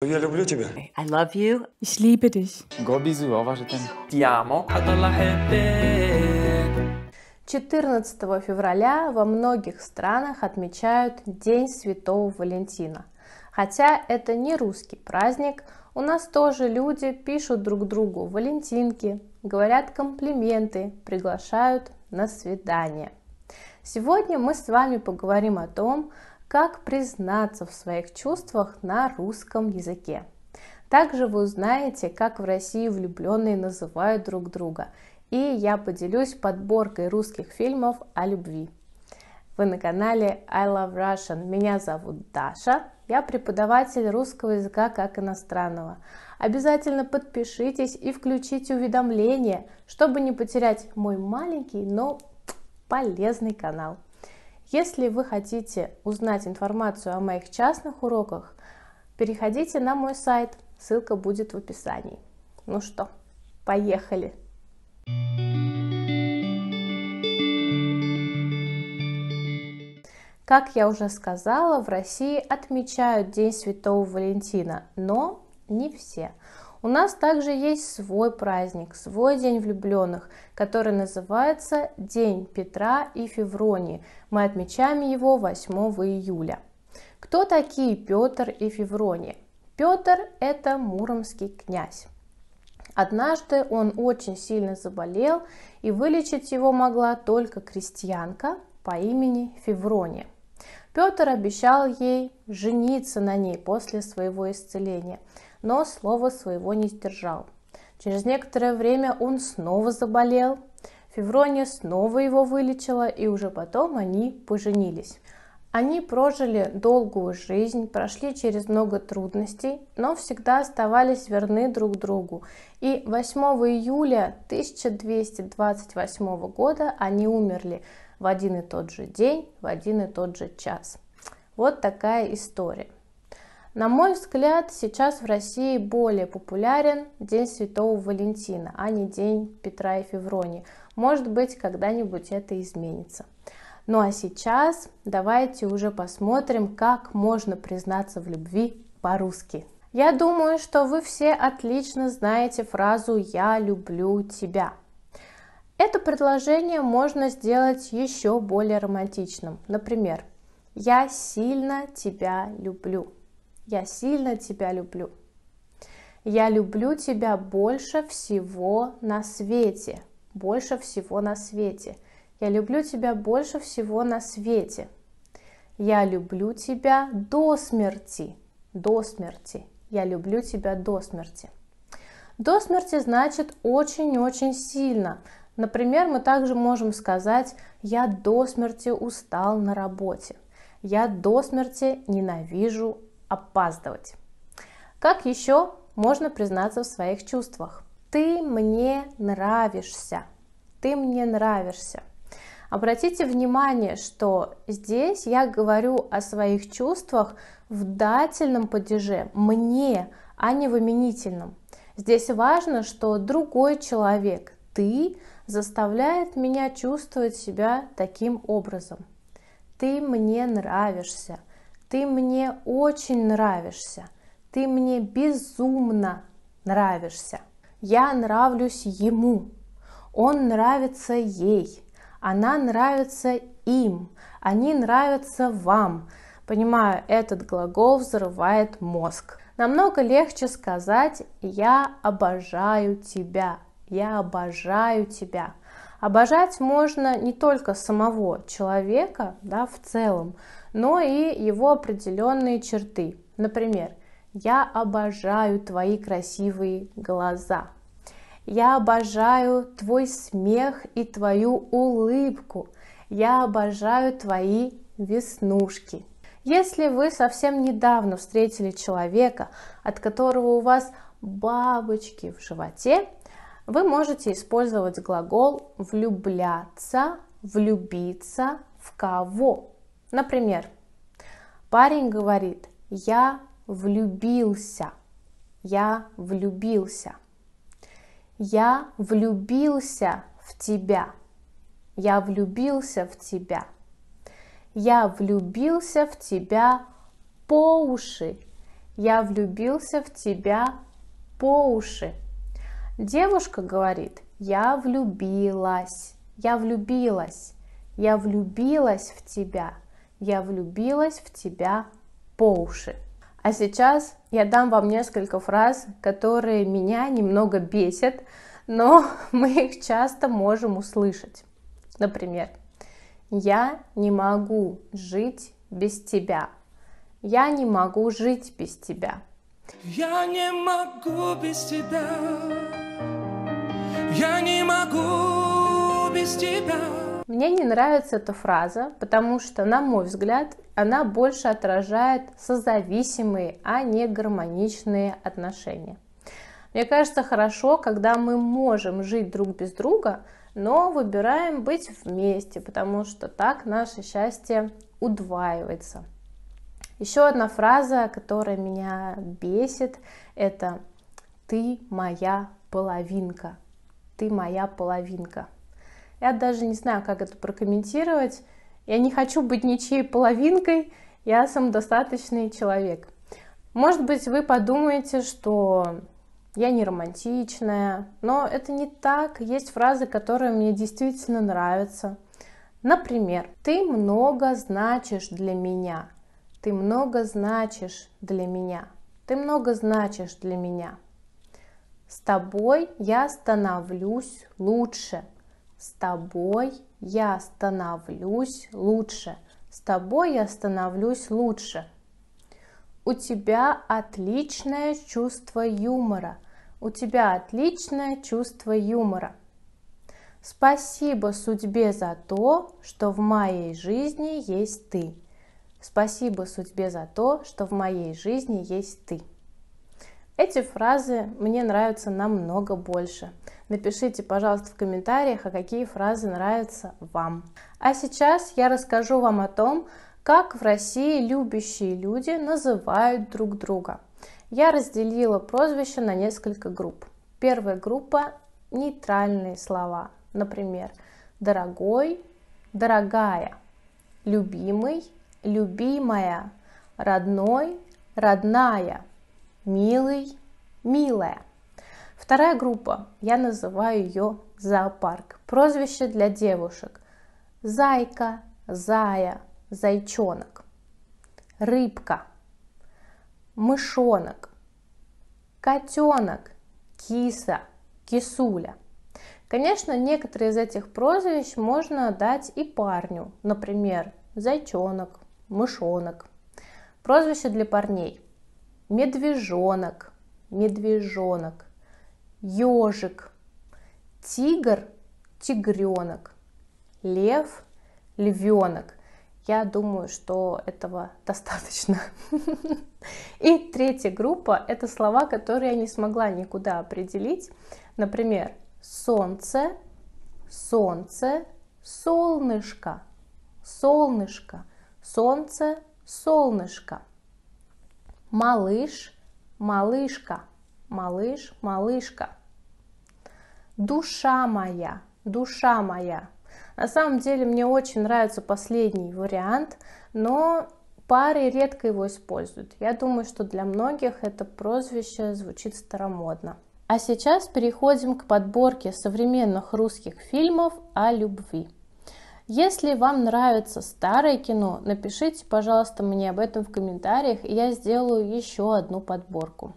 Я люблю тебя. I love you. Ich liebe dich. Го бизу, уважаем. Ti amo. 14 февраля во многих странах отмечают День Святого Валентина. Хотя это не русский праздник, у нас тоже люди пишут друг другу валентинки, говорят комплименты, приглашают на свидание. Сегодня мы с вами поговорим о том, как признаться в своих чувствах на русском языке. Также вы узнаете, как в России влюбленные называют друг друга, и я поделюсь подборкой русских фильмов о любви. Вы на канале I Love Russian. Меня зовут Даша. Я преподаватель русского языка как иностранного. Обязательно подпишитесь и включите уведомления, чтобы не потерять мой маленький, но полезный канал. Если вы хотите узнать информацию о моих частных уроках, переходите на мой сайт, ссылка будет в описании. Ну что, поехали! Как я уже сказала, в России отмечают День Святого Валентина, но не все. У нас также есть свой праздник, свой день влюбленных, который называется День Петра и Февронии. Мы отмечаем его 8 июля. Кто такие Петр и Феврония? Петр – это муромский князь. Однажды он очень сильно заболел, и вылечить его могла только крестьянка по имени Феврония. Петр обещал ей жениться на ней после своего исцеления – но слово своего не сдержал. Через некоторое время он снова заболел, Феврония снова его вылечила, и уже потом они поженились. Они прожили долгую жизнь, прошли через много трудностей, но всегда оставались верны друг другу. И 8 июля 1228 года они умерли в один и тот же день, в один и тот же час. Вот такая история. На мой взгляд, сейчас в России более популярен День Святого Валентина, а не День Петра и Февронии. Может быть, когда-нибудь это изменится. Ну а сейчас давайте уже посмотрим, как можно признаться в любви по-русски. Я думаю, что вы все отлично знаете фразу «я люблю тебя». Это предложение можно сделать еще более романтичным. Например, «я сильно тебя люблю». Я сильно тебя люблю. Я люблю тебя больше всего на свете. Больше всего на свете. Я люблю тебя больше всего на свете. Я люблю тебя до смерти. До смерти. Я люблю тебя до смерти. До смерти значит очень-очень сильно. Например, мы также можем сказать «я до смерти устал на работе», «я до смерти ненавижу опаздывать. Как еще можно признаться в своих чувствах? Ты мне нравишься. Ты мне нравишься. Обратите внимание, что здесь я говорю о своих чувствах в дательном падеже «мне», а не в именительном. Здесь важно, что другой человек, ты, заставляет меня чувствовать себя таким образом. Ты мне нравишься. Ты мне очень нравишься. Ты мне безумно нравишься. Я нравлюсь ему. Он нравится ей. Она нравится им. Они нравятся вам. Понимаю, этот глагол взрывает мозг. Намного легче сказать «я обожаю тебя», «я обожаю тебя». Обожать можно не только самого человека да, в целом, но и его определенные черты. Например, я обожаю твои красивые глаза. Я обожаю твой смех и твою улыбку. Я обожаю твои веснушки. Если вы совсем недавно встретили человека, от которого у вас бабочки в животе, вы можете использовать глагол влюбляться, влюбиться в кого. Например, парень говорит «я влюбился», «я влюбился», «я влюбился в тебя», «я влюбился в тебя», «я влюбился в тебя по уши», «я влюбился в тебя по уши». Девушка говорит, я влюбилась, я влюбилась, я влюбилась в тебя, я влюбилась в тебя по уши. А сейчас я дам вам несколько фраз, которые меня немного бесят, но мы их часто можем услышать. Например, я не могу жить без тебя. Я не могу жить без тебя. Я не могу без тебя. Я не могу без тебя. Мне не нравится эта фраза, потому что, на мой взгляд, она больше отражает созависимые, а не гармоничные отношения. Мне кажется, хорошо, когда мы можем жить друг без друга, но выбираем быть вместе, потому что так наше счастье удваивается. Еще одна фраза, которая меня бесит, это «ты моя половинка» ты моя половинка. Я даже не знаю, как это прокомментировать. Я не хочу быть ничьей половинкой, я самодостаточный человек. Может быть, вы подумаете, что я не романтичная, но это не так. Есть фразы, которые мне действительно нравятся. Например, ты много значишь для меня. Ты много значишь для меня. Ты много значишь для меня. С тобой я становлюсь лучше. С тобой я становлюсь лучше. С тобой я становлюсь лучше. У тебя отличное чувство юмора. У тебя отличное чувство юмора. Спасибо судьбе за то, что в моей жизни есть ты. Спасибо судьбе за то, что в моей жизни есть ты. Эти фразы мне нравятся намного больше. Напишите, пожалуйста, в комментариях, а какие фразы нравятся вам. А сейчас я расскажу вам о том, как в России любящие люди называют друг друга. Я разделила прозвища на несколько групп. Первая группа – нейтральные слова. Например, «дорогой», «дорогая», «любимый», «любимая», «родной», «родная», милый, милая. Вторая группа, я называю ее зоопарк. Прозвище для девушек. Зайка, зая, зайчонок. Рыбка, мышонок, котенок, киса, кисуля. Конечно, некоторые из этих прозвищ можно дать и парню, например, зайчонок, мышонок. Прозвище для парней медвежонок, медвежонок, ежик, тигр, тигренок, лев, львенок. Я думаю, что этого достаточно. И третья группа – это слова, которые я не смогла никуда определить. Например, солнце, солнце, солнышко, солнышко, солнце, солнышко малыш, малышка, малыш, малышка. Душа моя, душа моя. На самом деле мне очень нравится последний вариант, но пары редко его используют. Я думаю, что для многих это прозвище звучит старомодно. А сейчас переходим к подборке современных русских фильмов о любви. Если вам нравится старое кино, напишите, пожалуйста, мне об этом в комментариях, и я сделаю еще одну подборку.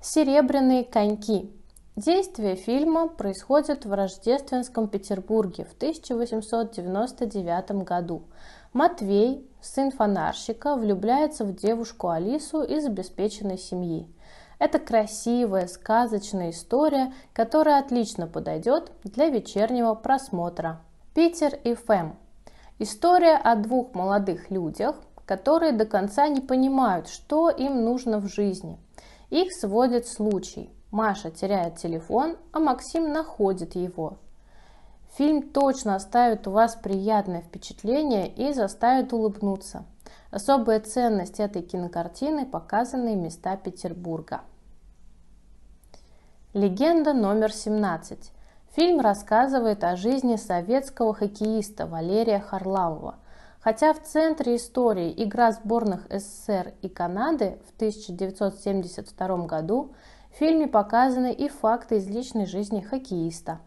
«Серебряные коньки». Действие фильма происходит в рождественском Петербурге в 1899 году. Матвей, сын фонарщика, влюбляется в девушку Алису из обеспеченной семьи. Это красивая, сказочная история, которая отлично подойдет для вечернего просмотра. Питер и Фэм. История о двух молодых людях, которые до конца не понимают, что им нужно в жизни. Их сводит случай. Маша теряет телефон, а Максим находит его. Фильм точно оставит у вас приятное впечатление и заставит улыбнуться. Особая ценность этой кинокартины – показанные места Петербурга. Легенда номер 17. Фильм рассказывает о жизни советского хоккеиста Валерия Харлавова. Хотя в центре истории игра сборных СССР и Канады в 1972 году, в фильме показаны и факты из личной жизни хоккеиста.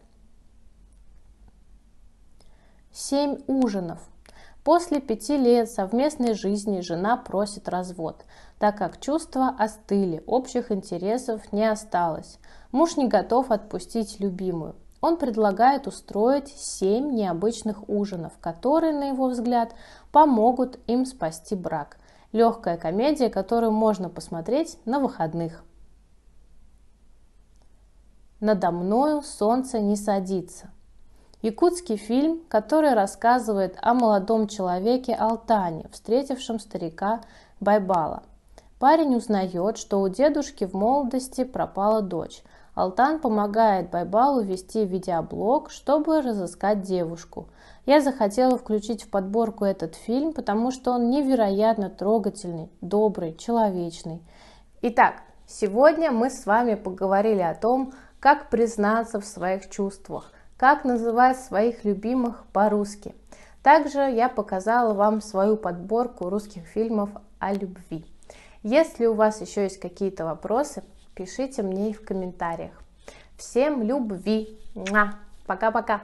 Семь ужинов. После пяти лет совместной жизни жена просит развод, так как чувства остыли, общих интересов не осталось. Муж не готов отпустить любимую. Он предлагает устроить семь необычных ужинов, которые, на его взгляд, помогут им спасти брак. Легкая комедия, которую можно посмотреть на выходных. «Надо мною солнце не садится». Якутский фильм, который рассказывает о молодом человеке Алтане, встретившем старика Байбала. Парень узнает, что у дедушки в молодости пропала дочь – Алтан помогает Байбалу вести видеоблог, чтобы разыскать девушку. Я захотела включить в подборку этот фильм, потому что он невероятно трогательный, добрый, человечный. Итак, сегодня мы с вами поговорили о том, как признаться в своих чувствах, как называть своих любимых по-русски. Также я показала вам свою подборку русских фильмов о любви. Если у вас еще есть какие-то вопросы, Пишите мне в комментариях. Всем любви! Пока-пока!